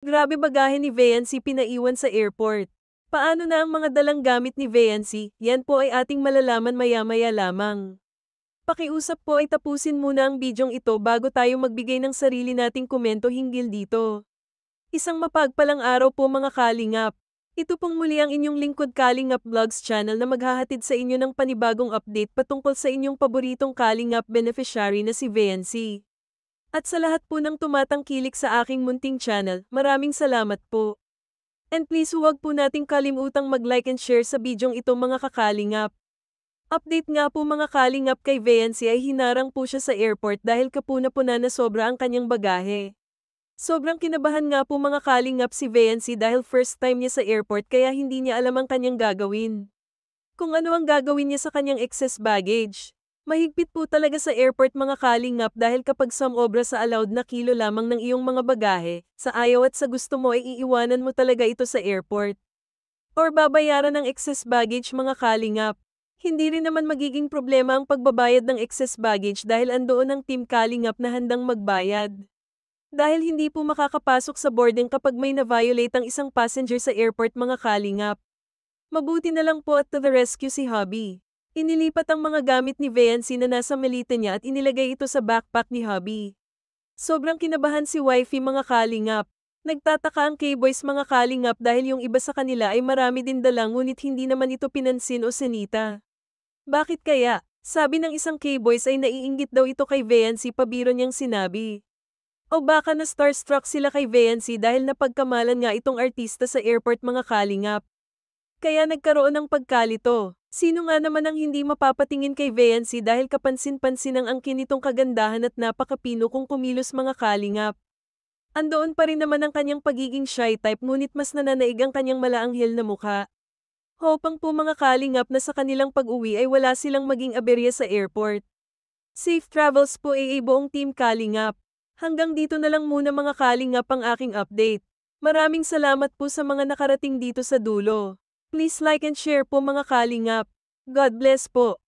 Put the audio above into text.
Grabe bagahe ni Veancy pinaiwan sa airport. Paano na ang mga dalang gamit ni Veancy, yan po ay ating malalaman maya-maya lamang. Pakiusap po ay tapusin muna ang bidyong ito bago tayo magbigay ng sarili nating komento hinggil dito. Isang mapagpalang araw po mga kalingap. Ito pong muli ang inyong lingkod Kalingap Vlogs channel na maghahatid sa inyo ng panibagong update patungkol sa inyong paboritong Kalingap beneficiary na si VNC. At sa lahat po ng tumatangkilik sa aking munting channel, maraming salamat po. And please huwag po nating kalimutang mag-like and share sa bidyong ito mga kakalingap. Update nga po mga kalingap kay Veancy ay hinarang po siya sa airport dahil kapuna po na na sobra ang kanyang bagahe. Sobrang kinabahan nga po mga kalingap si Veancy dahil first time niya sa airport kaya hindi niya alam ang kanyang gagawin. Kung ano ang gagawin niya sa kanyang excess baggage. Mahigpit po talaga sa airport mga kalingap dahil kapag sumobra sa allowed na kilo lamang ng iyong mga bagahe, sa ayaw at sa gusto mo ay iiwanan mo talaga ito sa airport. Or babayaran ng excess baggage mga kalingap. Hindi rin naman magiging problema ang pagbabayad ng excess baggage dahil andoon ang team kalingap na handang magbayad. Dahil hindi po makakapasok sa boarding kapag may na-violate ang isang passenger sa airport mga kalingap. Mabuti na lang po at to the rescue si Hobby. Inilipat ang mga gamit ni Veancy na nasa malita niya at inilagay ito sa backpack ni Hubby. Sobrang kinabahan si Wifey mga kalingap. Nagtataka ang K-Boys mga kalingap dahil yung iba sa kanila ay marami din dalang ngunit hindi naman ito pinansin o sinita. Bakit kaya? Sabi ng isang K-Boys ay naiinggit daw ito kay Veancy pabiro niyang sinabi. O baka na starstruck sila kay Veancy dahil napagkamalan nga itong artista sa airport mga kalingap. Kaya nagkaroon ng pagkalito. Sino nga naman ang hindi mapapatingin kay Veyansi dahil kapansin-pansin ang angkin nitong kagandahan at napakapino kung kumilos mga kalingap. Andoon pa rin naman ang kanyang pagiging shy type ngunit mas nananaig ang kanyang malaanghel na mukha. Hopang po mga kalingap na sa kanilang pag-uwi ay wala silang maging aberya sa airport. Safe travels po AA buong team kalingap. Hanggang dito na lang muna mga kalingap ang aking update. Maraming salamat po sa mga nakarating dito sa dulo. Please like and share po mga kalingap. God bless po.